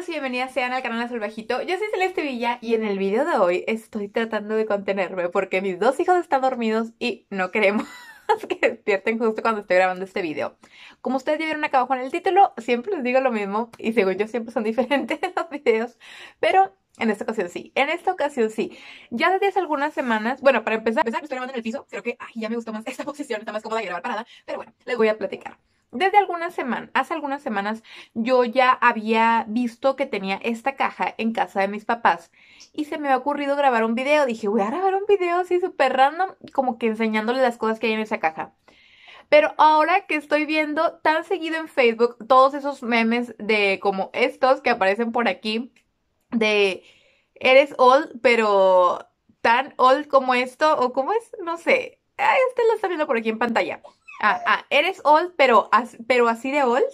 Bienvenidos y bienvenidas sean al canal Azul Bajito. Yo soy Celeste Villa y en el video de hoy estoy tratando de contenerme porque mis dos hijos están dormidos y no queremos que despierten justo cuando estoy grabando este video. Como ustedes ya vieron acá abajo en el título, siempre les digo lo mismo y según yo siempre son diferentes los videos, pero en esta ocasión sí, en esta ocasión sí. Ya desde hace algunas semanas, bueno, para empezar, empezar estoy grabando en el piso, creo que ya me gustó más esta posición, está más cómoda de grabar parada, pero bueno, les voy a platicar. Desde algunas semanas, hace algunas semanas yo ya había visto que tenía esta caja en casa de mis papás y se me había ocurrido grabar un video. Dije, voy a grabar un video así súper random, como que enseñándole las cosas que hay en esa caja. Pero ahora que estoy viendo tan seguido en Facebook todos esos memes de como estos que aparecen por aquí, de eres old, pero tan old como esto, o cómo es, no sé. Ah, este lo está viendo por aquí en pantalla. Ah, ah, eres old, pero, pero así de old.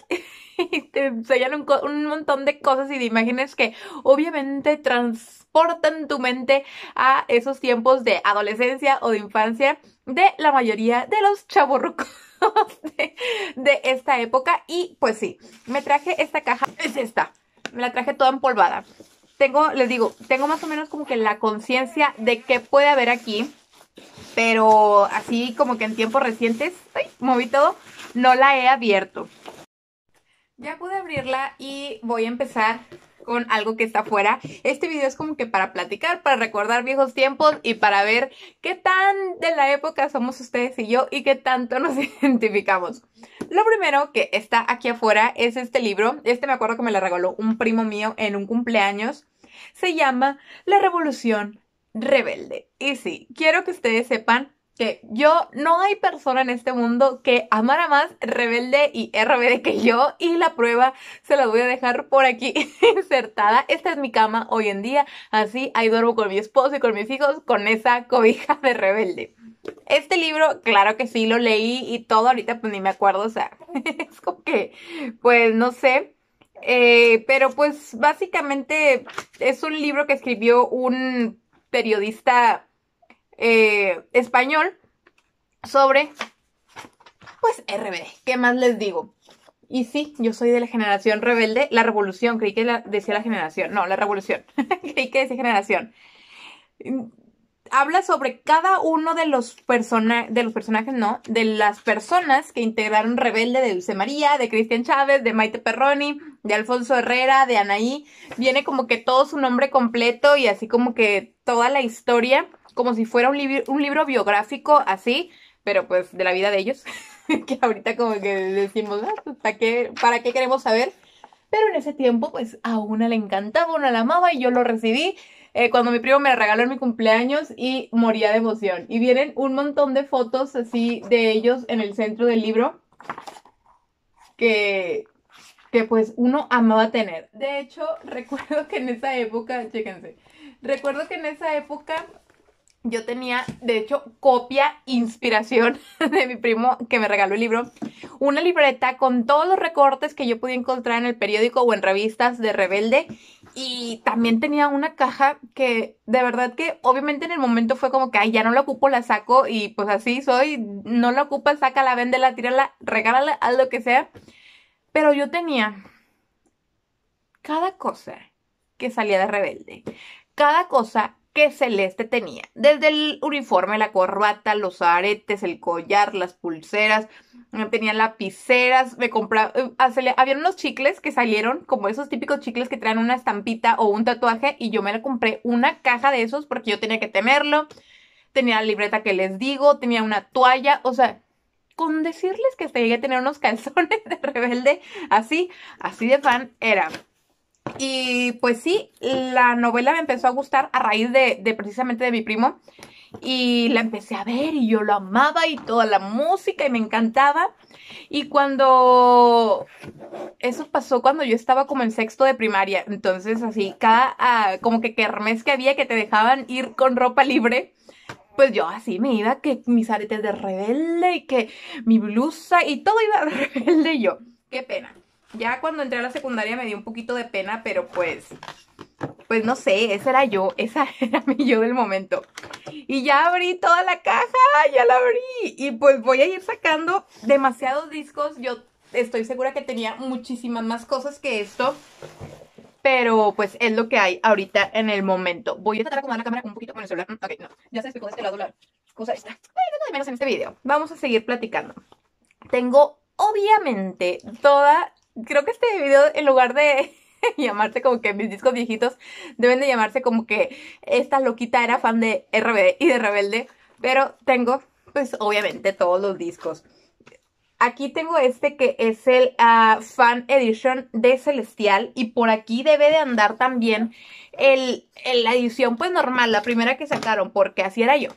te enseñan un, montón de cosas y de imágenes que obviamente transportan tu mente a esos tiempos de adolescencia o de infancia de la mayoría de los chavorrucos de, de esta época. Y pues sí, me traje esta caja, es esta, me la traje toda empolvada. Tengo, les digo, tengo más o menos como que la conciencia de qué puede haber aquí pero así como que en tiempos recientes, moví todo, no la he abierto. Ya pude abrirla y voy a empezar con algo que está afuera. Este video es como que para platicar, para recordar viejos tiempos y para ver qué tan de la época somos ustedes y yo y qué tanto nos identificamos. Lo primero que está aquí afuera es este libro. Este me acuerdo que me lo regaló un primo mío en un cumpleaños. Se llama La Revolución rebelde. Y sí, quiero que ustedes sepan que yo no hay persona en este mundo que amara más rebelde y RBD que yo y la prueba se la voy a dejar por aquí insertada. Esta es mi cama hoy en día, así ahí duermo con mi esposo y con mis hijos con esa cobija de rebelde. Este libro, claro que sí, lo leí y todo ahorita pues ni me acuerdo, o sea, es como que, pues no sé, eh, pero pues básicamente es un libro que escribió un periodista eh, español sobre, pues, RBD. ¿Qué más les digo? Y sí, yo soy de la generación rebelde, la revolución, creí que la, decía la generación, no, la revolución, creí que decía generación habla sobre cada uno de los, de los personajes, no, de las personas que integraron Rebelde, de Dulce María, de Cristian Chávez, de Maite Perroni, de Alfonso Herrera, de Anaí. Viene como que todo su nombre completo y así como que toda la historia, como si fuera un, un libro biográfico, así, pero pues de la vida de ellos. que ahorita como que decimos, ah, pues, ¿para, qué, ¿para qué queremos saber? Pero en ese tiempo, pues a una le encantaba, una la amaba y yo lo recibí eh, cuando mi primo me regaló en mi cumpleaños y moría de emoción. Y vienen un montón de fotos así de ellos en el centro del libro que, pues uno amaba tener. De hecho, recuerdo que en esa época, chéquense, recuerdo que en esa época yo tenía, de hecho, copia, inspiración de mi primo que me regaló el libro, una libreta con todos los recortes que yo podía encontrar en el periódico o en revistas de Rebelde y también tenía una caja que de verdad que obviamente en el momento fue como que, ay, ya no la ocupo, la saco y pues así soy, no la ocupas, sácala, véndela, tírala, regálala, haz lo que sea. Pero yo tenía cada cosa que salía de rebelde, cada cosa que Celeste tenía. Desde el uniforme, la corbata, los aretes, el collar, las pulseras, eh, tenía lapiceras, me compraba, eh, ah, había unos chicles que salieron como esos típicos chicles que traen una estampita o un tatuaje y yo me la compré una caja de esos porque yo tenía que temerlo, Tenía la libreta que les digo, tenía una toalla, o sea, con decirles que hasta llegué a tener unos calzones de rebelde, así, así de fan era. Y pues sí, la novela me empezó a gustar a raíz de, precisamente de mi primo. Y la empecé a ver y yo lo amaba y toda la música y me encantaba. Y cuando... Eso pasó cuando yo estaba como en sexto de primaria. Entonces así, cada... Ah, como que kermés que había que te dejaban ir con ropa libre pues yo así me iba que mis aretes de rebelde y que mi blusa y todo iba rebelde yo. Qué pena. Ya cuando entré a la secundaria me dio un poquito de pena, pero pues, pues no sé, esa era yo, esa era mi yo del momento. Y ya abrí toda la caja, ya la abrí. Y pues voy a ir sacando demasiados discos. Yo estoy segura que tenía muchísimas más cosas que esto. Pero pues es lo que hay ahorita en el momento. Voy a tratar de acomodar la cámara un poquito con el celular. Mm, ok, no. Ya se explicó de este lado la cosa esta. no de menos en este video. Vamos a seguir platicando. Tengo obviamente toda creo que este video, en lugar de llamarse como que mis discos viejitos, deben de llamarse como que esta loquita era fan de RBD y de Rebelde. Pero tengo, pues obviamente, todos los discos. Aquí tengo este que es el ah, Fan Edition de Celestial y por aquí debe de andar también el, la edición pues normal, la primera que sacaron, porque así era yo.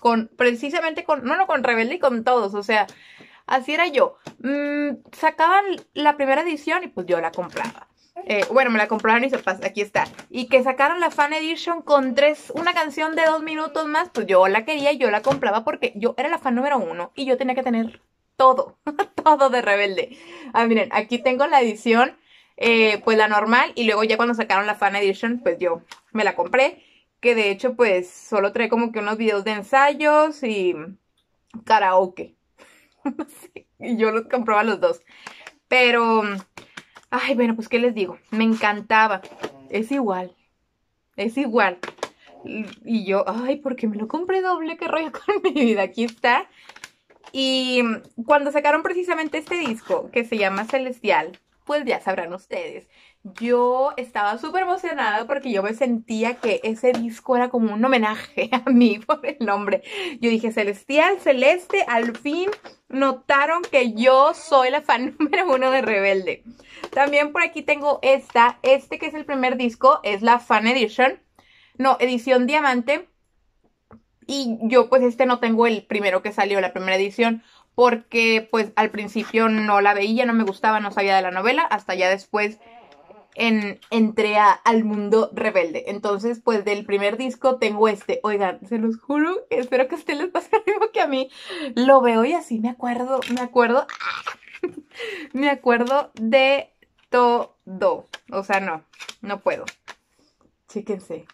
Con, precisamente con, no, no, con Rebelde y con todos, o sea, Así era yo. Mm, sacaban la primera edición y pues yo la compraba. Eh, bueno, me la compraron y se pasa, aquí está. Y que sacaron la Fan Edition con tres, una canción de dos minutos más, pues yo la quería y yo la compraba porque yo era la fan número uno y yo tenía que tener todo, todo de rebelde. Ah, miren, aquí tengo la edición, eh, pues la normal, y luego ya cuando sacaron la Fan Edition, pues yo me la compré, que de hecho pues solo trae como que unos videos de ensayos y karaoke. y yo los compraba los dos. Pero, ay, bueno, pues qué les digo, me encantaba. Es igual, es igual. Y yo, ay, porque me lo compré doble, qué rollo con mi vida, aquí está. Y cuando sacaron precisamente este disco, que se llama Celestial, pues ya sabrán ustedes yo estaba súper emocionada porque yo me sentía que ese disco era como un homenaje a mí por el nombre. Yo dije, Celestial, Celeste, al fin notaron que yo soy la fan número uno de Rebelde. También por aquí tengo esta, este que es el primer disco, es la Fan Edition, no, edición diamante. Y yo pues este no tengo el primero que salió, la primera edición, porque pues al principio no la veía, no me gustaba, no sabía de la novela, hasta ya después en, al mundo rebelde. Entonces, pues del primer disco tengo este. Oigan, se los juro, espero que a ustedes les pase lo mismo que a mí. Lo veo y así me acuerdo, me acuerdo, me acuerdo de todo. O sea, no, no puedo. Chéquense.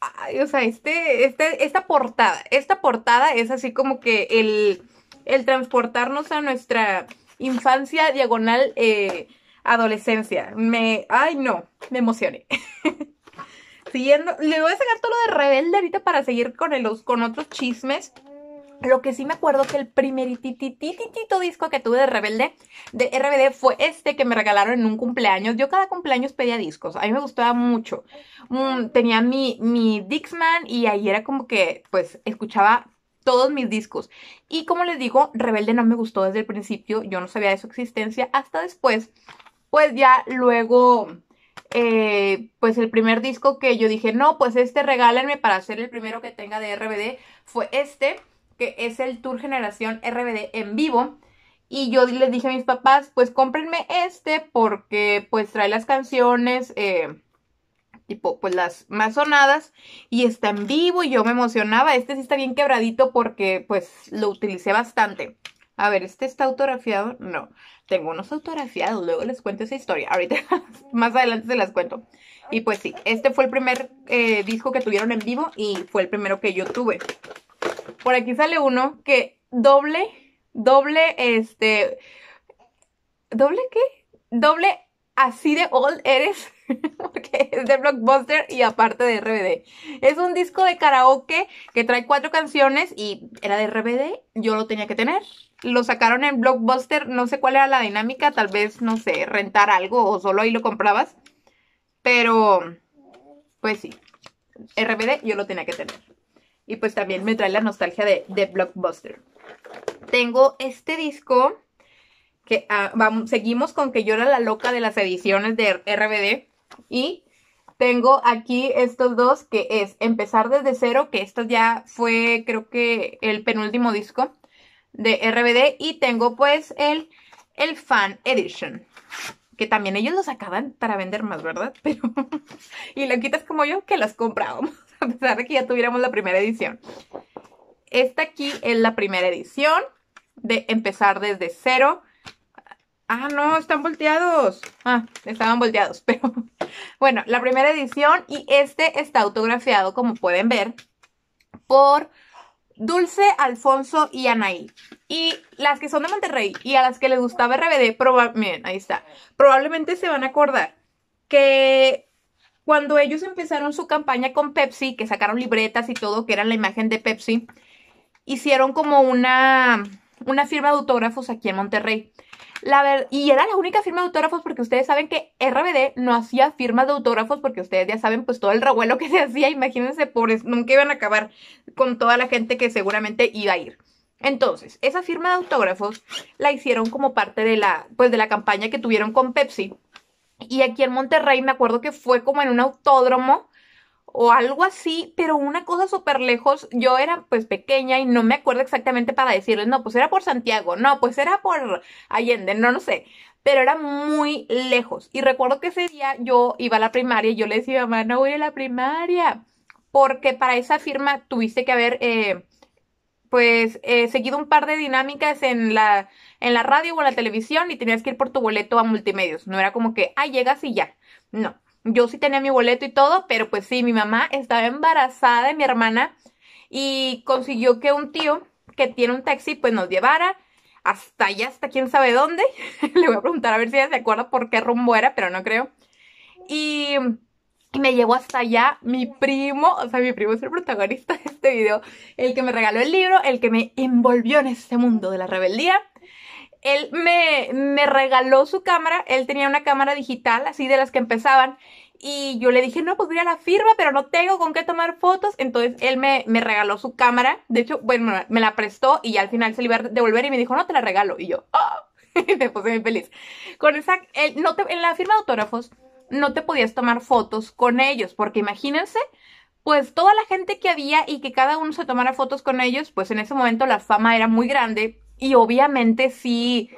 Ay, o sea, este, este, esta portada, esta portada es así como que el, el transportarnos a nuestra infancia diagonal eh, adolescencia. Me. Ay, no. Me emocioné. Siguiendo. Le voy a sacar todo lo de rebelde ahorita para seguir con, los, con otros chismes. Lo que sí me acuerdo que el primer disco que tuve de Rebelde, de RBD, fue este que me regalaron en un cumpleaños. Yo cada cumpleaños pedía discos, a mí me gustaba mucho. Mm, tenía mi, mi Dixman y ahí era como que, pues, escuchaba todos mis discos. Y como les digo, Rebelde no me gustó desde el principio, yo no sabía de su existencia hasta después pues ya luego, eh, pues el primer disco que yo dije, no, pues este regálenme para hacer el primero que tenga de RBD fue este, que es el Tour Generación RBD en vivo. Y yo les dije a mis papás, pues cómprenme este porque pues trae las canciones, eh, tipo pues las más sonadas y está en vivo y yo me emocionaba. Este sí está bien quebradito porque pues lo utilicé bastante. A ver, ¿este está autografiado? No. Tengo unos autografiados, luego les cuento esa historia. Ahorita, más adelante se las cuento. Y pues sí, este fue el primer eh, disco que tuvieron en vivo y fue el primero que yo tuve. Por aquí sale uno que doble, doble, este, doble qué? Doble así de old eres, porque es de Blockbuster y aparte de RBD. Es un disco de karaoke que trae cuatro canciones y era de RBD, yo lo tenía que tener, lo sacaron en Blockbuster, no sé cuál era la dinámica, tal vez, no sé, rentar algo o solo ahí lo comprabas. Pero, pues sí, RBD yo lo tenía que tener. Y pues también me trae la nostalgia de, de Blockbuster. Tengo este disco que ah, vamos, seguimos con que yo era la loca de las ediciones de RBD. Y tengo aquí estos dos que es Empezar desde cero, que esto ya fue creo que el penúltimo disco de RBD y tengo pues el, el Fan Edition. Que también ellos los sacaban para vender más, ¿verdad? Pero. y lo quitas como yo que las comprábamos. A pesar de que ya tuviéramos la primera edición. Esta aquí es la primera edición. De empezar desde cero. Ah, no, están volteados. Ah, estaban volteados, pero bueno, la primera edición y este está autografiado, como pueden ver, por Dulce, Alfonso y Anaí. Y las que son de Monterrey y a las que les gustaba RBD, ahí está. Probablemente se van a acordar que cuando ellos empezaron su campaña con Pepsi, que sacaron libretas y todo, que eran la imagen de Pepsi, hicieron como una, una firma de autógrafos aquí en Monterrey y era la única firma de autógrafos porque ustedes saben que RBD no hacía firmas de autógrafos porque ustedes ya saben pues todo el revuelo que se hacía, imagínense, pobres, nunca iban a acabar con toda la gente que seguramente iba a ir. Entonces, esa firma de autógrafos la hicieron como parte de la, pues, de la campaña que tuvieron con Pepsi. Y aquí en Monterrey me acuerdo que fue como en un autódromo o algo así, pero una cosa súper lejos, yo era pues pequeña y no me acuerdo exactamente para decirles, no, pues era por Santiago, no, pues era por Allende, no, no sé, pero era muy lejos. Y recuerdo que ese día yo iba a la primaria y yo le decía, mamá, no voy a la primaria, porque para esa firma tuviste que haber, eh, pues, eh, seguido un par de dinámicas en la, en la radio o en la televisión y tenías que ir por tu boleto a multimedios, no era como que, ah, llegas y ya, no. Yo sí tenía mi boleto y todo, pero pues sí, mi mamá estaba embarazada de mi hermana y consiguió que un tío que tiene un taxi pues nos llevara hasta allá, hasta quién sabe dónde. Le voy a preguntar a ver si ella se acuerda por qué rumbo era, pero no creo. Y, y me llevó hasta allá mi primo, o sea, mi primo es el protagonista de este video, el que me regaló el libro, el que me envolvió en este mundo de la rebeldía él me, regaló su cámara, él tenía una cámara digital, así de las que empezaban, y yo le dije, no, pues voy a la firma, pero no tengo con qué tomar fotos. Entonces él me, regaló su cámara. De hecho, bueno, me la prestó y al final se le iba a devolver y me dijo, no, te la regalo. Y yo, oh, me puse muy feliz. Con esa, no en la firma de autógrafos no te podías tomar fotos con ellos, porque imagínense, pues toda la gente que había y que cada uno se tomara fotos con ellos, pues en ese momento la fama era muy grande y obviamente sí,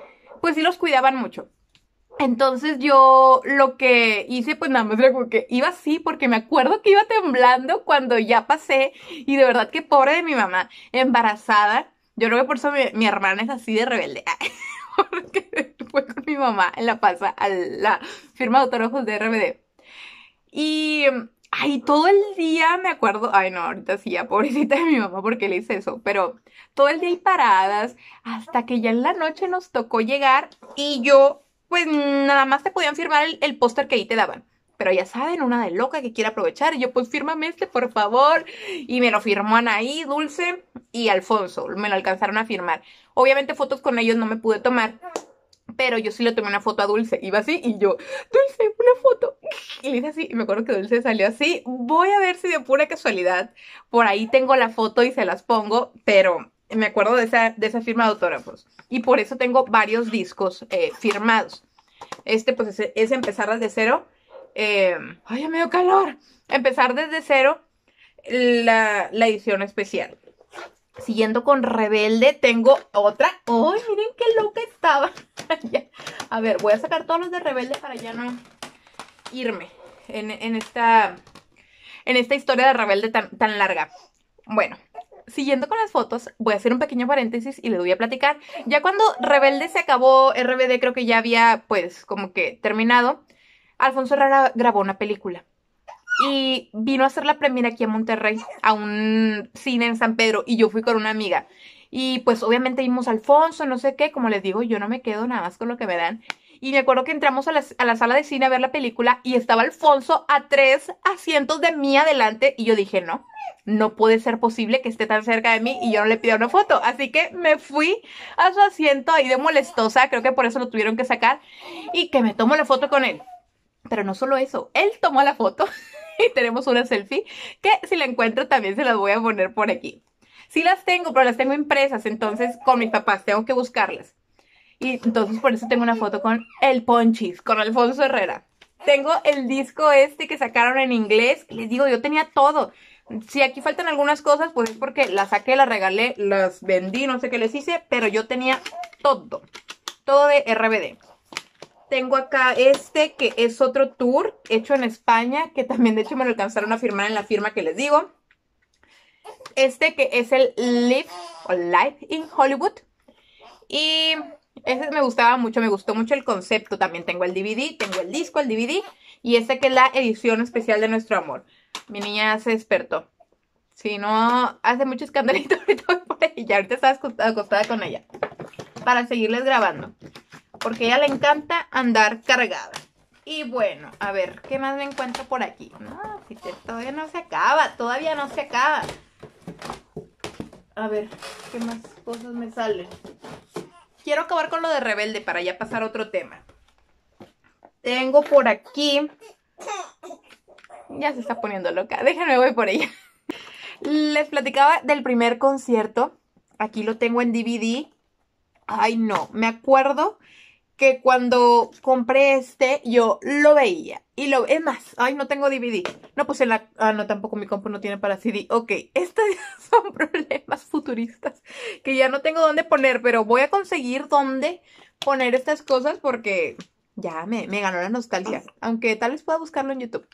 pues sí los cuidaban mucho. Entonces yo lo que hice, pues nada más era como que iba así, porque me acuerdo que iba temblando cuando ya pasé, y de verdad que pobre de mi mamá, embarazada. Yo creo que por eso mi, hermana es así de rebelde. porque fue con mi mamá en la pasa a la firma de autógrafos de RBD. Y Ay, todo el día me acuerdo, ay no, ahorita sí, ya pobrecita de mi mamá porque le hice eso, pero todo el día hay paradas hasta que ya en la noche nos tocó llegar y yo, pues nada más te podían firmar el, póster que ahí te daban. Pero ya saben, una de loca que quiere aprovechar. yo, pues fírmame este, por favor. Y me lo firmó Anaí, Dulce y Alfonso. Me lo alcanzaron a firmar. Obviamente fotos con ellos no me pude tomar pero yo sí le tomé una foto a Dulce. Iba así y yo, Dulce, una foto. Y le hice así. Y me acuerdo que Dulce salió así. Voy a ver si de pura casualidad por ahí tengo la foto y se las pongo. Pero me acuerdo de esa, de esa firma de autógrafos. Y por eso tengo varios discos eh, firmados. Este, pues, es, empezar desde cero. Eh, ¡Ay, me dio calor! Empezar desde cero la, la edición especial. Siguiendo con Rebelde, tengo otra. ¡Ay, miren qué loca estaba! A ver, voy a sacar todos los de Rebelde para ya no irme en, esta, en esta historia de Rebelde tan, tan larga. Bueno, siguiendo con las fotos, voy a hacer un pequeño paréntesis y le voy a platicar. Ya cuando Rebelde se acabó, RBD creo que ya había, pues, como que terminado, Alfonso Herrera grabó una película. Y vino a hacer la premiere aquí a Monterrey, a un cine en San Pedro, y yo fui con una amiga. Y pues obviamente vimos a Alfonso, no sé qué, como les digo, yo no me quedo nada más con lo que me dan. Y me acuerdo que entramos a la, sala de cine a ver la película y estaba Alfonso a tres asientos de mí adelante y yo dije, no, no puede ser posible que esté tan cerca de mí y yo no le pida una foto. Así que me fui a su asiento ahí de molestosa, creo que por eso lo tuvieron que sacar y que me tomo la foto con él. Pero no solo eso, él tomó la foto y tenemos una selfie que si la encuentro también se las voy a poner por aquí. Sí las tengo, pero las tengo impresas, entonces con mis papás tengo que buscarlas. Y entonces por eso tengo una foto con El Ponchis, con Alfonso Herrera. Tengo el disco este que sacaron en inglés. Les digo, yo tenía todo. Si aquí faltan algunas cosas, pues es porque las saqué, las regalé, las vendí, no sé qué les hice, pero yo tenía todo. Todo de RBD. Tengo acá este que es otro tour hecho en España, que también de hecho me lo alcanzaron a firmar en la firma que les digo este que es el Live o Live in Hollywood. Y ese me gustaba mucho, me gustó mucho el concepto. También tengo el DVD, tengo el disco, el DVD. Y este que es la edición especial de Nuestro Amor. Mi niña se despertó. Si no, hace mucho escandalito ahorita por Ahorita estaba acostada con ella. Para seguirles grabando. Porque a ella le encanta andar cargada. Y bueno, a ver, ¿qué más me encuentro por aquí? No, si todavía no se acaba, todavía no se acaba. A ver, ¿qué más cosas me salen? Quiero acabar con lo de rebelde para ya pasar a otro tema. Tengo por aquí... Ya se está poniendo loca. Déjenme, voy por ella. Les platicaba del primer concierto. Aquí lo tengo en DVD. Ay, no. Me acuerdo que cuando compré este, yo lo veía y lo, es más, ay, no tengo DVD. No, pues en la, ah, no, tampoco mi compu no tiene para CD. Ok, estos son problemas futuristas que ya no tengo dónde poner, pero voy a conseguir dónde poner estas cosas porque ya me, ganó la nostalgia. Aunque tal vez pueda buscarlo en YouTube.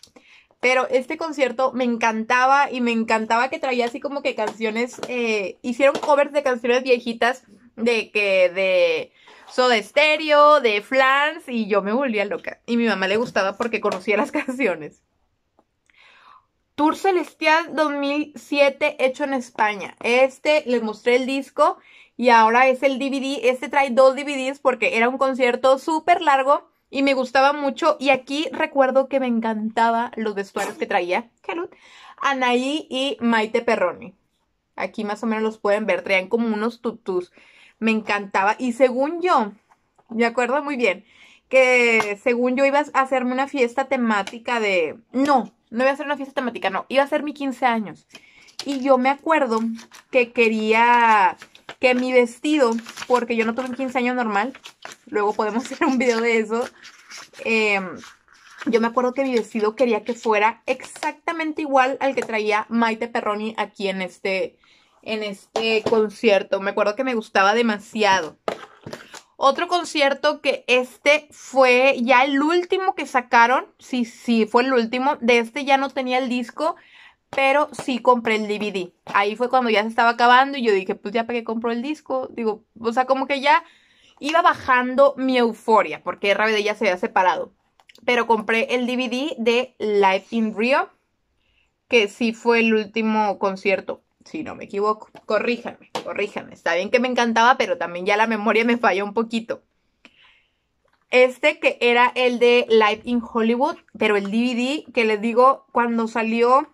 Pero este concierto me encantaba y me encantaba que traía así como que canciones, eh, hicieron covers de canciones viejitas de que, de Soda Estéreo, de Flans, y yo me volvía loca. Y mi mamá le gustaba porque conocía las canciones. Tour Celestial 2007 hecho en España. Este, les mostré el disco y ahora es el DVD. Este trae dos DVDs porque era un concierto súper largo y me gustaba mucho. Y aquí recuerdo que me encantaba los vestuarios que traía Anaí y Maite Perroni. Aquí más o menos los pueden ver, traían como unos tutus me encantaba. Y según yo, me acuerdo muy bien, que según yo iba a hacerme una fiesta temática de... No, no iba a hacer una fiesta temática, no, iba a ser mi 15 años. Y yo me acuerdo que quería que mi vestido, porque yo no tuve un 15 años normal, luego podemos hacer un video de eso, em, yo me acuerdo que mi vestido quería que fuera exactamente igual al que traía Maite Perroni aquí en este, en este concierto. Me acuerdo que me gustaba demasiado. Otro concierto que este fue ya el último que sacaron. Sí, sí, fue el último. De este ya no tenía el disco, pero sí compré el DVD. Ahí fue cuando ya se estaba acabando y yo dije, pues ya para qué compro el disco. Digo, o sea, como que ya iba bajando mi euforia porque RBD ya se había separado. Pero compré el DVD de Life in Rio, que sí fue el último concierto si no me equivoco. Corríjanme, corríjanme. Está bien que me encantaba, pero también ya la memoria me falló un poquito. Este que era el de Live in Hollywood, pero el DVD que les digo, cuando salió,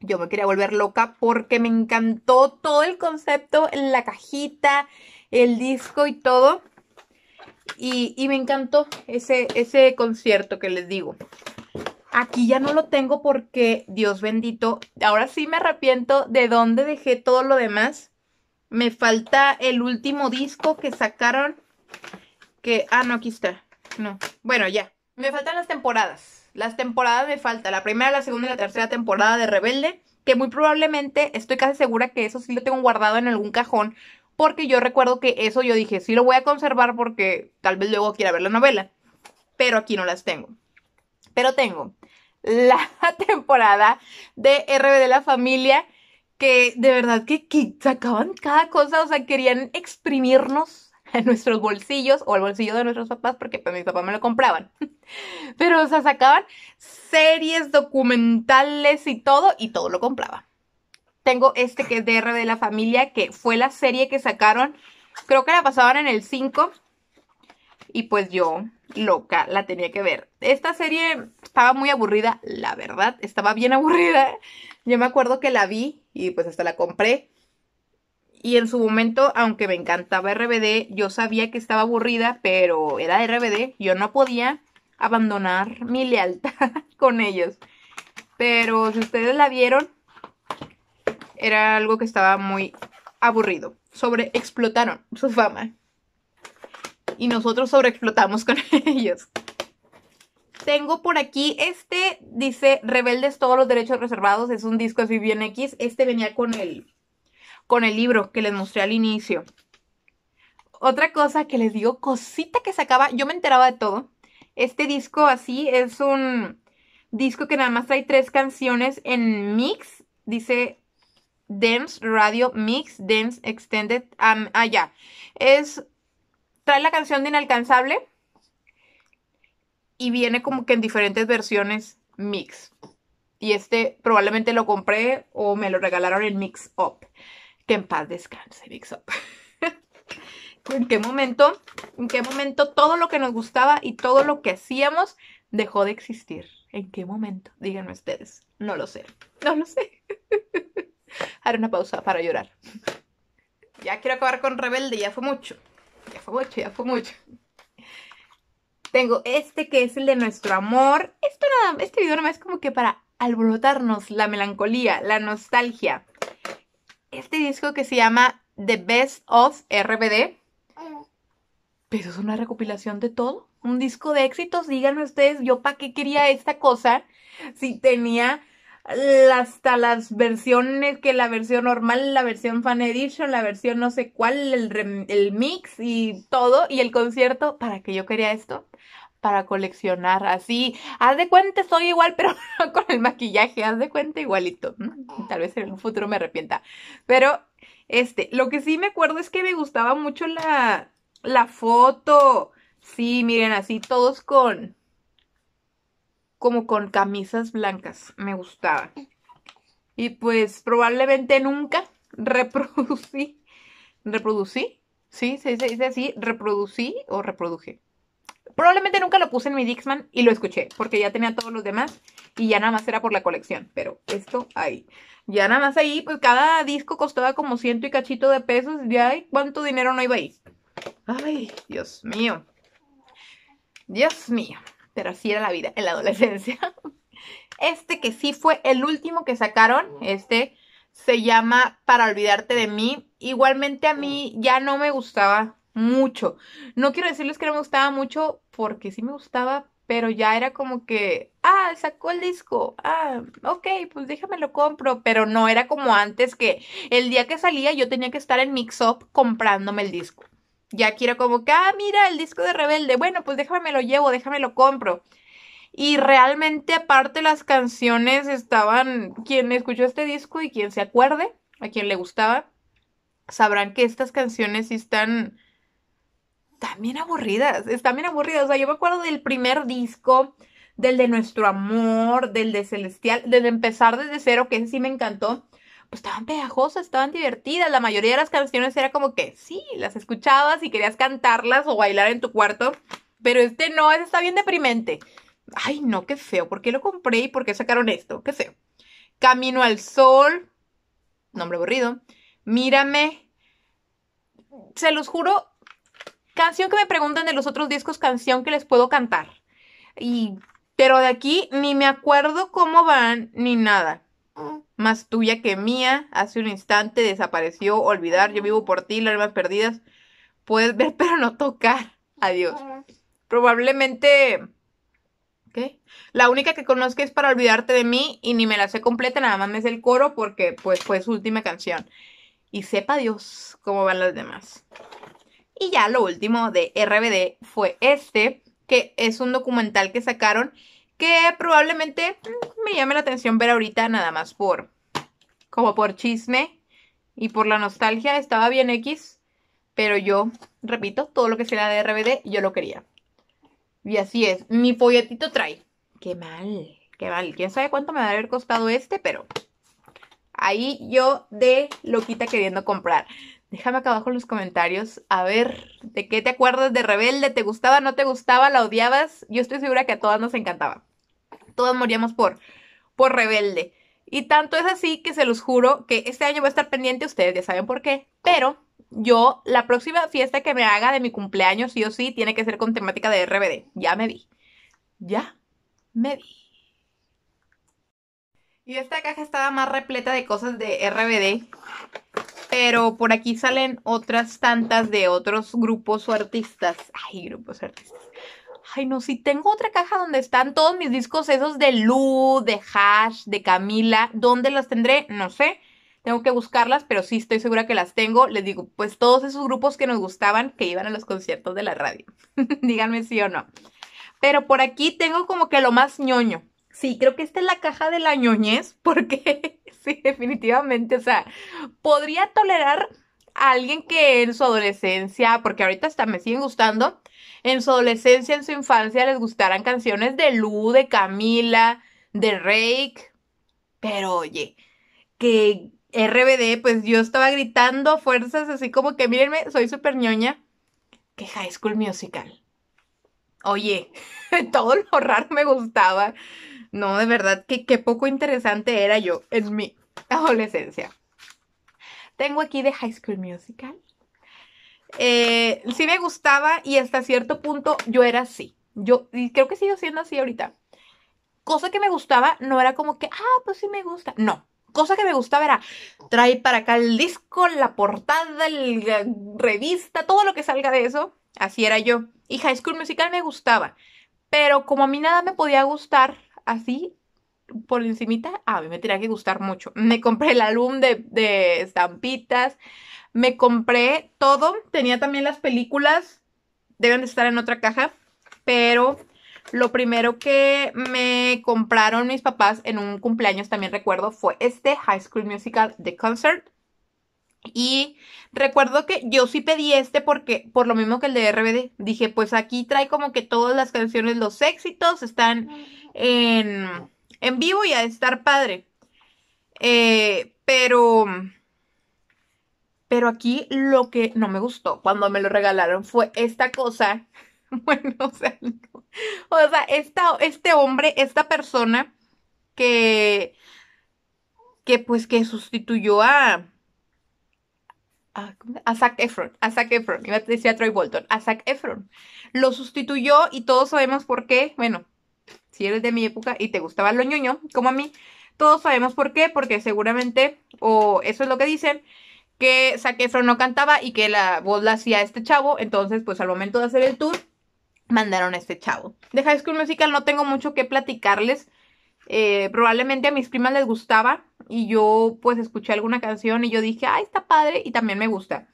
yo me quería volver loca porque me encantó todo el concepto, la cajita, el disco y todo. Y, me encantó ese, ese concierto que les digo. Aquí ya no lo tengo porque, Dios bendito, ahora sí me arrepiento de dónde dejé todo lo demás. Me falta el último disco que sacaron. Que. Ah, no, aquí está. No. Bueno, ya. Me faltan las temporadas. Las temporadas me falta. La primera, la segunda y la tercera temporada de Rebelde. Que muy probablemente estoy casi segura que eso sí lo tengo guardado en algún cajón. Porque yo recuerdo que eso yo dije, sí lo voy a conservar porque tal vez luego quiera ver la novela. Pero aquí no las tengo. Pero tengo la temporada de RB de la familia que de verdad que, sacaban cada cosa, o sea, querían exprimirnos en nuestros bolsillos o al bolsillo de nuestros papás porque pues mis papás me lo compraban. Pero, o sea, sacaban series, documentales y todo y todo lo compraba. Tengo este que es de RB de la familia, que fue la serie que sacaron, creo que la pasaban en el 5 y pues yo loca, la tenía que ver. Esta serie estaba muy aburrida, la verdad, estaba bien aburrida. Yo me acuerdo que la vi y pues hasta la compré. Y en su momento, aunque me encantaba RBD, yo sabía que estaba aburrida, pero era RBD, yo no podía abandonar mi lealtad con ellos. Pero si ustedes la vieron, era algo que estaba muy aburrido. Sobre explotaron su fama y nosotros sobreexplotamos con ellos. Tengo por aquí este, dice Rebeldes todos los derechos reservados, es un disco de bien X. Este venía con el, con el libro que les mostré al inicio. Otra cosa que les digo, cosita que sacaba, yo me enteraba de todo. Este disco así es un disco que nada más trae tres canciones en mix, dice Dance Radio Mix, Dance Extended. ah, ya. Es trae la canción de Inalcanzable y viene como que en diferentes versiones mix. Y este probablemente lo compré o me lo regalaron en Mix Up. Que en paz descanse, Mix Up. ¿En qué momento? ¿En qué momento todo lo que nos gustaba y todo lo que hacíamos dejó de existir? ¿En qué momento? Díganme ustedes. No lo sé. No lo sé. Haré una pausa para llorar. Ya quiero acabar con Rebelde, ya fue mucho. 8, ya fue mucho. Tengo este que es el de nuestro amor. Esto nada, este video nada más como que para alborotarnos la melancolía, la nostalgia. Este disco que se llama The Best of RBD. Pero es una recopilación de todo. Un disco de éxitos. Díganme ustedes, yo para qué quería esta cosa si tenía hasta las versiones que la versión normal, la versión fan edition, la versión no sé cuál, el, mix y todo y el concierto, ¿para que yo quería esto? Para coleccionar, así, haz de cuenta, soy igual, pero con el maquillaje, haz de cuenta igualito. Tal vez en un futuro me arrepienta. Pero, este, lo que sí me acuerdo es que me gustaba mucho la, la foto. Sí, miren, así todos con, como con camisas blancas. Me gustaba. Y pues probablemente nunca reproducí. ¿Reproducí? Sí, se dice, así. Reproducí o reproduje. Probablemente nunca lo puse en mi Dixman y lo escuché, porque ya tenía todos los demás y ya nada más era por la colección. Pero esto ahí. Ya nada más ahí, pues cada disco costaba como ciento y cachito de pesos. Ya, ¿cuánto dinero no iba ahí? Ay, Dios mío. Dios mío pero así era la vida en la adolescencia. Este que sí fue el último que sacaron, este se llama Para olvidarte de mí. Igualmente a mí ya no me gustaba mucho. No quiero decirles que no me gustaba mucho porque sí me gustaba, pero ya era como que, ah, sacó el disco, ah, ok, pues déjame lo compro, pero no era como antes que el día que salía yo tenía que estar en Mix Up comprándome el disco ya quiero como que, ah, mira, el disco de Rebelde, bueno, pues déjame lo llevo, déjame lo compro. Y realmente aparte las canciones estaban, quien escuchó este disco y quien se acuerde, a quien le gustaba, sabrán que estas canciones sí están también aburridas, están bien aburridas. O sea, yo me acuerdo del primer disco, del de Nuestro Amor, del de Celestial, del de empezar desde cero, que ese sí me encantó estaban pegajosas, estaban divertidas. La mayoría de las canciones era como que sí, las escuchabas y querías cantarlas o bailar en tu cuarto. Pero este no, este está bien deprimente. Ay, no, qué feo. ¿Por qué lo compré y por qué sacaron esto? Qué feo. Camino al sol. Nombre aburrido. Mírame. Se los juro. Canción que me preguntan de los otros discos, canción que les puedo cantar. Y. Pero de aquí ni me acuerdo cómo van ni nada más tuya que mía. Hace un instante desapareció, olvidar, yo vivo por ti, las perdidas. Puedes ver, pero no tocar. Adiós. Probablemente. ¿Qué? La única que conozco es para olvidarte de mí y ni me la sé completa, nada más me es el coro porque pues fue su última canción. Y sepa Dios cómo van las demás. Y ya lo último de RBD fue este, que es un documental que sacaron que probablemente mm, me llame la atención ver ahorita nada más por como por chisme y por la nostalgia. Estaba bien X, pero yo, repito, todo lo que sea de RBD yo lo quería. Y así es, mi folletito trae. Qué mal, qué mal. Quién sabe cuánto me va a haber costado este, pero ahí yo de loquita queriendo comprar. Déjame acá abajo en los comentarios a ver de qué te acuerdas de Rebelde, te gustaba, no te gustaba, la odiabas. Yo estoy segura que a todas nos encantaba todos moríamos por, por rebelde. Y tanto es así que se los juro que este año voy a estar pendiente, ustedes ya saben por qué, pero yo la próxima fiesta que me haga de mi cumpleaños, sí o sí, tiene que ser con temática de RBD. Ya me vi. Ya me vi. Y esta caja estaba más repleta de cosas de RBD, pero por aquí salen otras tantas de otros grupos o artistas. Ay, grupos o artistas ay no, si tengo otra caja donde están todos mis discos esos de Lu, de Hash, de Camila, ¿dónde las tendré? No sé. Tengo que buscarlas, pero sí estoy segura que las tengo. Les digo, pues todos esos grupos que nos gustaban que iban a los conciertos de la radio. Díganme sí o no. Pero por aquí tengo como que lo más ñoño. Sí, creo que esta es la caja de la ñoñez, porque sí, definitivamente, o sea, podría tolerar alguien que en su adolescencia, porque ahorita hasta me siguen gustando, en su adolescencia, en su infancia, les gustaran canciones de Lu, de Camila, de Rake. Pero oye, que RBD, pues yo estaba gritando fuerzas así como que mírenme, soy súper ñoña, que High School Musical. Oye, todo lo raro me gustaba. No, de verdad, que poco interesante era yo en mi adolescencia tengo aquí de High School Musical. Eh, sí me gustaba y hasta cierto punto yo era así. Yo creo que sigo siendo así ahorita. Cosa que me gustaba no era como que, ah, pues sí me gusta. No. Cosa que me gustaba era, trae para acá el disco, la portada, la revista, todo lo que salga de eso. Así era yo. Y High School Musical me gustaba. Pero como a mí nada me podía gustar así, por encimita, a mí me tenía que gustar mucho. Me compré el álbum de, de estampitas, me compré todo, tenía también las películas, deben de estar en otra caja, pero lo primero que me compraron mis papás en un cumpleaños, también recuerdo, fue este High School Musical The Concert. Y recuerdo que yo sí pedí este porque, por lo mismo que el de RBD, dije, pues aquí trae como que todas las canciones, los éxitos están en en vivo y a estar padre. Eh, pero, pero aquí lo que no me gustó cuando me lo regalaron fue esta cosa. Bueno, o sea, o sea este hombre, esta persona que, que pues que sustituyó a, a, Zac Efron, a Zac Efron, iba a decir Troy Bolton, a Zac Efron. Lo sustituyó y todos sabemos por qué, bueno, si eres de mi época y te gustaba lo ñoño, como a mí, todos sabemos por qué, porque seguramente, o eso es lo que dicen, que Saquefro no cantaba y que la voz la hacía este chavo, entonces pues al momento de hacer el tour, mandaron a este chavo. De High School Musical no tengo mucho que platicarles, eh, probablemente a mis primas les gustaba y yo pues escuché alguna canción y yo dije, ay, está padre y también me gusta.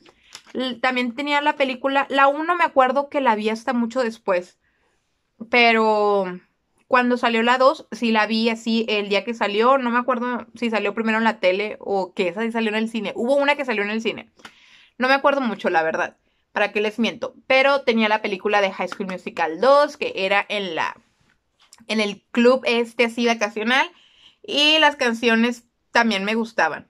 También tenía la película, la 1 me acuerdo que la vi hasta mucho después, pero cuando salió la 2, sí la vi así el día que salió, no me acuerdo si salió primero en la tele o que esa sí salió en el cine. Hubo una que salió en el cine. No me acuerdo mucho, la verdad. ¿Para que les miento? Pero tenía la película de High School Musical 2, que era en la en el club este así vacacional y las canciones también me gustaban,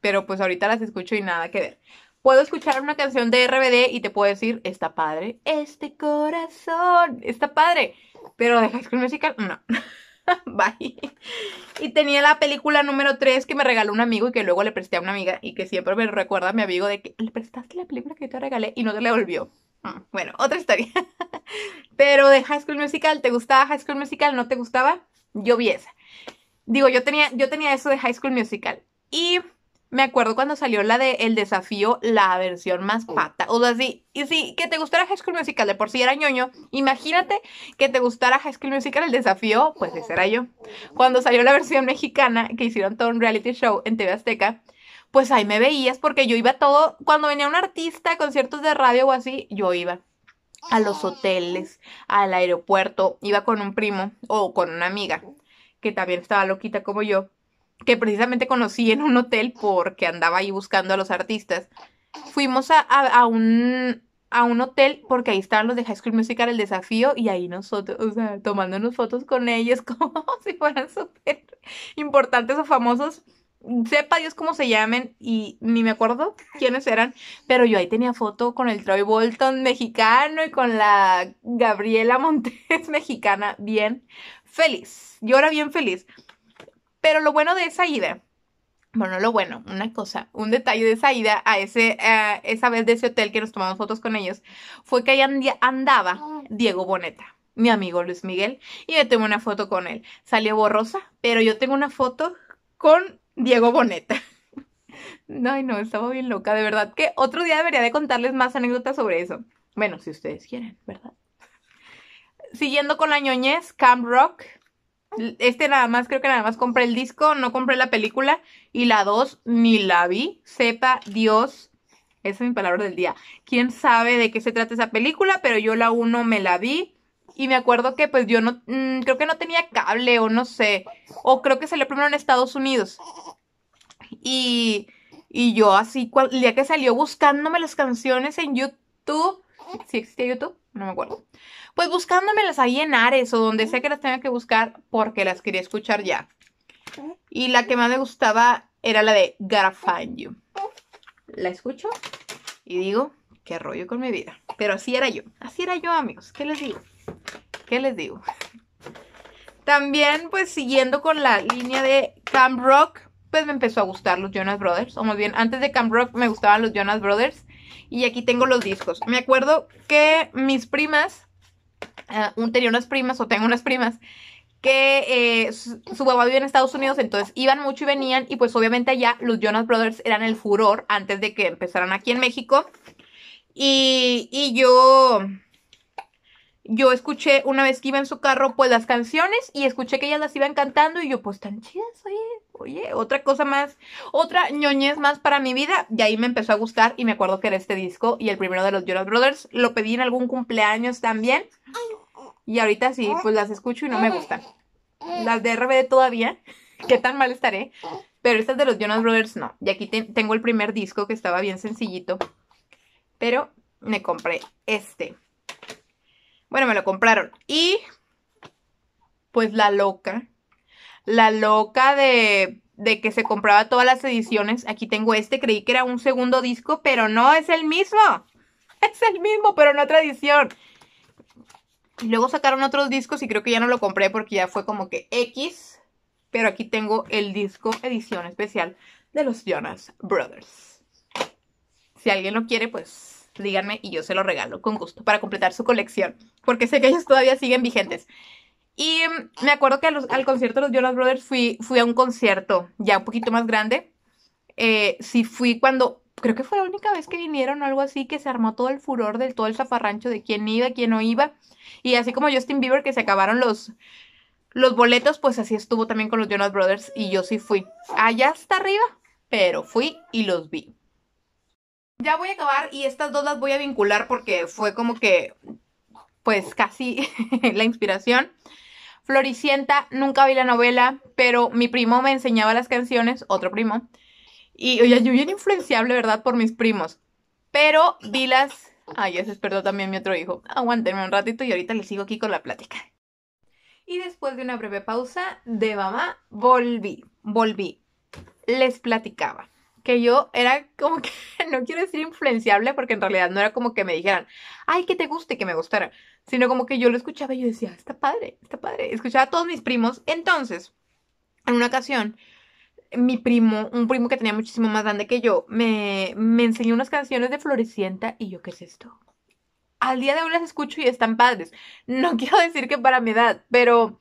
pero pues ahorita las escucho y nada que ver puedo escuchar una canción de RBD y te puedo decir, está padre, este corazón, está padre. Pero de High School Musical, no. Bye. Y tenía la película número 3 que me regaló un amigo y que luego le presté a una amiga y que siempre me recuerda a mi amigo de que le prestaste la película que te regalé y no te la devolvió. Ah, bueno, otra historia. Pero de High School Musical, ¿te gustaba High School Musical? ¿No te gustaba? Yo vi esa. Digo, yo tenía, yo tenía eso de High School Musical. Y me acuerdo cuando salió la de El Desafío, la versión más pata. O sea, sí, y sí, que te gustara High School Musical, de por sí era ñoño. Imagínate que te gustara High School Musical, El Desafío, pues ese era yo. Cuando salió la versión mexicana, que hicieron todo un reality show en TV Azteca, pues ahí me veías porque yo iba todo, cuando venía un artista a conciertos de radio o así, yo iba a los hoteles, al aeropuerto, iba con un primo o con una amiga que también estaba loquita como yo que precisamente conocí en un hotel porque andaba ahí buscando a los artistas. Fuimos a, a, un, a un hotel porque ahí estaban los de High School Musical, el desafío, y ahí nosotros, o sea, tomándonos fotos con ellos como si fueran súper importantes o famosos. Sepa Dios cómo se llamen y ni me acuerdo quiénes eran, pero yo ahí tenía foto con el Troy Bolton mexicano y con la Gabriela Montes mexicana, bien feliz. Yo era bien feliz. Pero lo bueno de esa ida, bueno, lo bueno, una cosa, un detalle de esa ida a ese, esa vez de ese hotel que nos tomamos fotos con ellos, fue que ahí andaba Diego Boneta mi amigo Luis Miguel, y me tengo una foto con él. Salió borrosa, pero yo tengo una foto con Diego Boneta. Ay, no, estaba bien loca, de verdad que otro día debería de contarles más anécdotas sobre eso. Bueno, si ustedes quieren, ¿verdad? Siguiendo con la ñoñez, Camp Rock, este nada más, creo que nada más compré el disco, no compré la película. Y la 2 ni la vi. Sepa Dios. Esa es mi palabra del día. ¿Quién sabe de qué se trata esa película? Pero yo la 1 me la vi. Y me acuerdo que pues yo no, mm, creo que no tenía cable o no sé. O creo que salió primero en Estados Unidos. Y, y yo así, el día que salió buscándome las canciones en YouTube. si existe YouTube? no me acuerdo. Pues buscándomelas ahí en Ares o donde sea que las tenga que buscar porque las quería escuchar ya. Y la que más me gustaba era la de Gotta Find You. La escucho y digo, qué rollo con mi vida. Pero así era yo, así era yo amigos, ¿qué les digo? ¿Qué les digo? También pues siguiendo con la línea de Camp Rock, pues me empezó a gustar los Jonas Brothers, o más bien antes de Camp Rock me gustaban los Jonas Brothers y aquí tengo los discos. Me acuerdo que mis primas, ah, un tenía unas primas o tengo unas primas, que eh, su, papá vive en Estados Unidos, entonces iban mucho y venían, y pues obviamente allá los Jonas Brothers eran el furor antes de que empezaran aquí en México. Y, y yo, yo escuché una vez que iba en su carro, pues las canciones, y escuché que ellas las iban cantando, y yo, pues tan chidas, oye, oye, otra cosa más, otra ñoñez más para mi vida. Y ahí me empezó a gustar y me acuerdo que era este disco y el primero de los Jonas Brothers. Lo pedí en algún cumpleaños también. Y ahorita sí, pues las escucho y no me gustan. Las de RBD todavía, qué tan mal estaré. Pero estas de los Jonas Brothers no. Y aquí tengo el primer disco que estaba bien sencillito. Pero me compré este. Bueno, me lo compraron. Y pues la loca la loca de, de que se compraba todas las ediciones. Aquí tengo este, creí que era un segundo disco, pero no, es el mismo. Es el mismo, pero en otra edición. Y luego sacaron otros discos y creo que ya no lo compré porque ya fue como que X. Pero aquí tengo el disco edición especial de los Jonas Brothers. Si alguien lo quiere, pues díganme y yo se lo regalo con gusto para completar su colección. Porque sé que ellos todavía siguen vigentes. Y mm, me acuerdo que al concierto de los Jonas Brothers fui, fui a un concierto ya un poquito más grande. Eh, sí fui cuando, creo que fue la única vez que vinieron o algo así, que se armó todo el furor del todo el zafarrancho de quién iba, quién no iba. Y así como Justin Bieber que se acabaron los, los boletos, pues así estuvo también con los Jonas Brothers y yo sí fui. Allá hasta arriba, pero fui y los vi. Ya voy a acabar y estas dos las voy a vincular porque fue como que, pues casi la inspiración. Floricienta, nunca vi la novela, pero mi primo me enseñaba las canciones, otro primo. Y oye, yo bien influenciable, ¿verdad? Por mis primos. Pero vi las... Ay, ya se despertó también mi otro hijo. Aguantenme un ratito y ahorita les sigo aquí con la plática. Y después de una breve pausa de mamá, volví, volví. Les platicaba que yo era como que, no quiero decir influenciable, porque en realidad no era como que me dijeran, ay, que te guste, que me gustara, sino como que yo lo escuchaba y yo decía, está padre, está padre. Escuchaba a todos mis primos. Entonces, en una ocasión, mi primo, un primo que tenía muchísimo más grande que yo, me, me enseñó unas canciones de Florecienta y yo, ¿qué es esto? Al día de hoy las escucho y están padres. No quiero decir que para mi edad, pero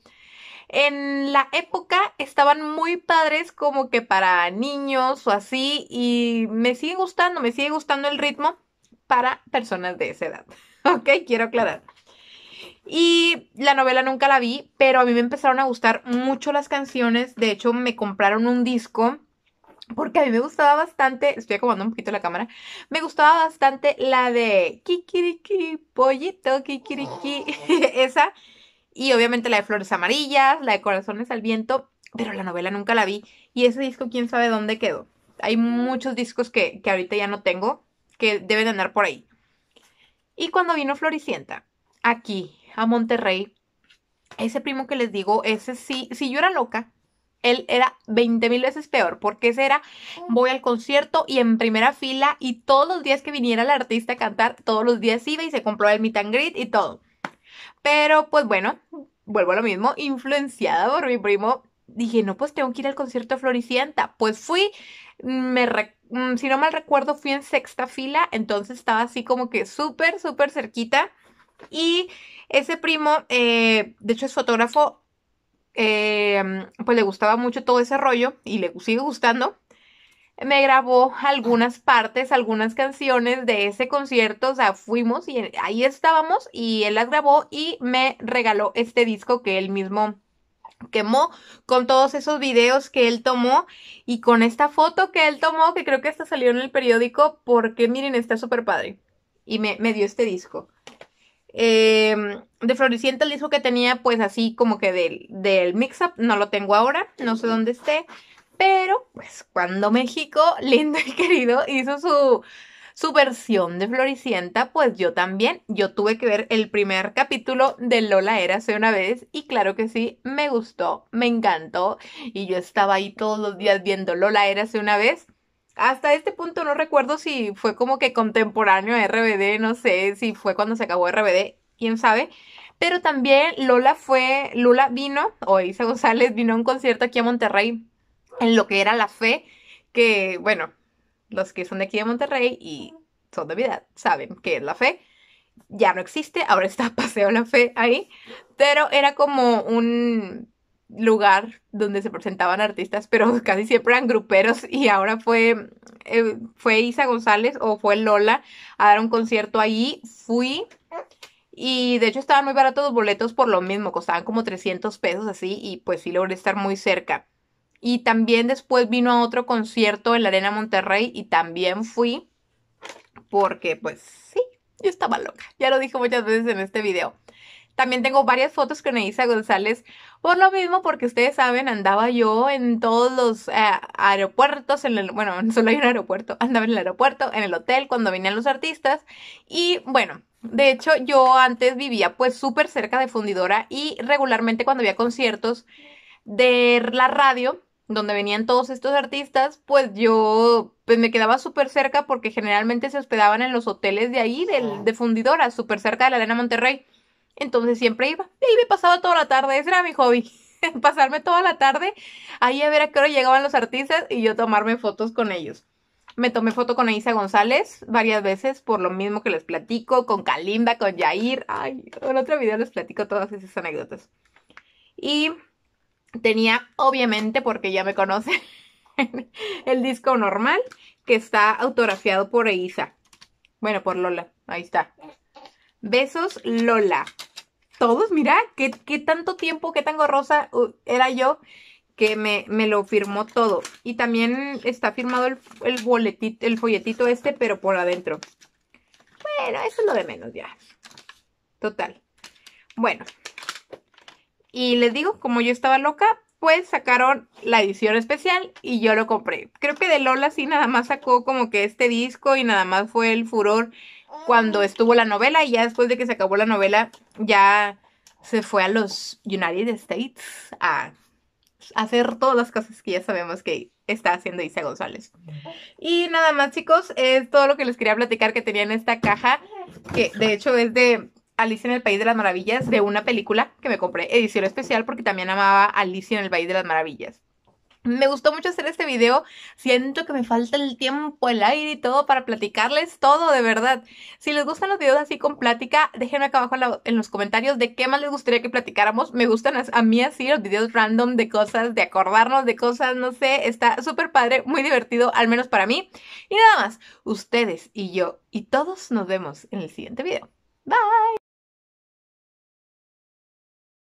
en la época estaban muy padres como que para niños o así y me sigue gustando, me sigue gustando el ritmo para personas de esa edad. Ok, quiero aclarar. Y la novela nunca la vi, pero a mí me empezaron a gustar mucho las canciones. De hecho, me compraron un disco porque a mí me gustaba bastante, estoy acomodando un poquito la cámara, me gustaba bastante la de Kikiriki, pollito, Kikiriki, esa y obviamente la de Flores Amarillas, la de Corazones al Viento, pero la novela nunca la vi. Y ese disco, quién sabe dónde quedó. Hay muchos discos que, que ahorita ya no tengo, que deben andar por ahí. Y cuando vino Floricienta, aquí, a Monterrey, ese primo que les digo, ese sí, si yo era loca, él era 20 mil veces peor, porque ese era, voy al concierto y en primera fila y todos los días que viniera el artista a cantar, todos los días iba y se compró el meet and y todo. Pero pues bueno, vuelvo a lo mismo, influenciada por mi primo, dije, no, pues tengo que ir al concierto Floricienta. Pues fui, me mm, si no mal recuerdo, fui en sexta fila, entonces estaba así como que súper, súper cerquita. Y ese primo, eh, de hecho es fotógrafo, eh, pues le gustaba mucho todo ese rollo y le sigue gustando me grabó algunas partes, algunas canciones de ese concierto, o sea, fuimos y ahí estábamos y él las grabó y me regaló este disco que él mismo quemó con todos esos videos que él tomó y con esta foto que él tomó, que creo que esta salió en el periódico, porque miren, está súper padre. Y me, me, dio este disco. Em, de Floricienta el disco que tenía, pues así como que del, del mix-up, no lo tengo ahora, no sé dónde esté. Pero, pues, cuando México, lindo y querido, hizo su, su versión de Floricienta, pues yo también, yo tuve que ver el primer capítulo de Lola era hace una vez y claro que sí, me gustó, me encantó y yo estaba ahí todos los días viendo Lola era hace una vez. Hasta este punto no recuerdo si fue como que contemporáneo a RBD, no sé si fue cuando se acabó RBD, quién sabe. Pero también Lola fue, Lola vino, o Isa González vino a un concierto aquí a Monterrey en lo que era la fe, que bueno, los que son de aquí de Monterrey y son de vida saben que la fe. Ya no existe, ahora está Paseo la Fe ahí, pero era como un lugar donde se presentaban artistas, pero casi siempre eran gruperos y ahora fue, eh, fue Isa González o fue Lola a dar un concierto ahí, fui y de hecho estaban muy baratos los boletos por lo mismo, costaban como 300 pesos así y pues sí logré estar muy cerca. Y también después vino a otro concierto en la Arena Monterrey y también fui porque pues sí, yo estaba loca. Ya lo dije muchas veces en este video. También tengo varias fotos con Elisa González por lo mismo, porque ustedes saben, andaba yo en todos los eh, aeropuertos, en el, bueno, solo hay un aeropuerto, andaba en el aeropuerto, en el hotel, cuando venían los artistas. Y bueno, de hecho yo antes vivía pues súper cerca de Fundidora y regularmente cuando había conciertos de la radio, donde venían todos estos artistas, pues yo pues me quedaba súper cerca porque generalmente se hospedaban en los hoteles de ahí, del, de fundidora, súper cerca de la Arena Monterrey. Entonces siempre iba. Y ahí me pasaba toda la tarde, ese era mi hobby. Pasarme toda la tarde ahí a ver a qué hora llegaban los artistas y yo tomarme fotos con ellos. Me tomé foto con Aisa González varias veces por lo mismo que les platico, con Kalimba, con Jair. Ay, en otro video les platico todas esas anécdotas. Y Tenía, obviamente, porque ya me conocen, el disco normal que está autografiado por Eiza. Bueno, por Lola. Ahí está. Besos, Lola. Todos, mira, qué, tanto tiempo, qué tan gorrosa uh, era yo que me, lo firmó todo. Y también está firmado el, el folletito este, pero por adentro. Bueno, eso es lo de menos ya. Total. Bueno, y les digo, como yo estaba loca, pues sacaron la edición especial y yo lo compré. Creo que de Lola sí nada más sacó como que este disco y nada más fue el furor cuando estuvo la novela y ya después de que se acabó la novela ya se fue a los United States a hacer todas las cosas que ya sabemos que está haciendo Isa González. Y nada más chicos, es todo lo que les quería platicar que tenía en esta caja, que de hecho es de Alicia en el País de las Maravillas de una película que me compré, edición especial, porque también amaba Alicia en el País de las Maravillas. Me gustó mucho hacer este video. Siento que me falta el tiempo, el aire y todo para platicarles todo, de verdad. Si les gustan los videos así con plática, déjenme acá abajo en, los comentarios de qué más les gustaría que platicáramos. Me gustan a, a, mí así los videos random de cosas, de acordarnos de cosas, no sé. Está súper padre, muy divertido, al menos para mí. Y nada más, ustedes y yo y todos nos vemos en el siguiente video. Bye.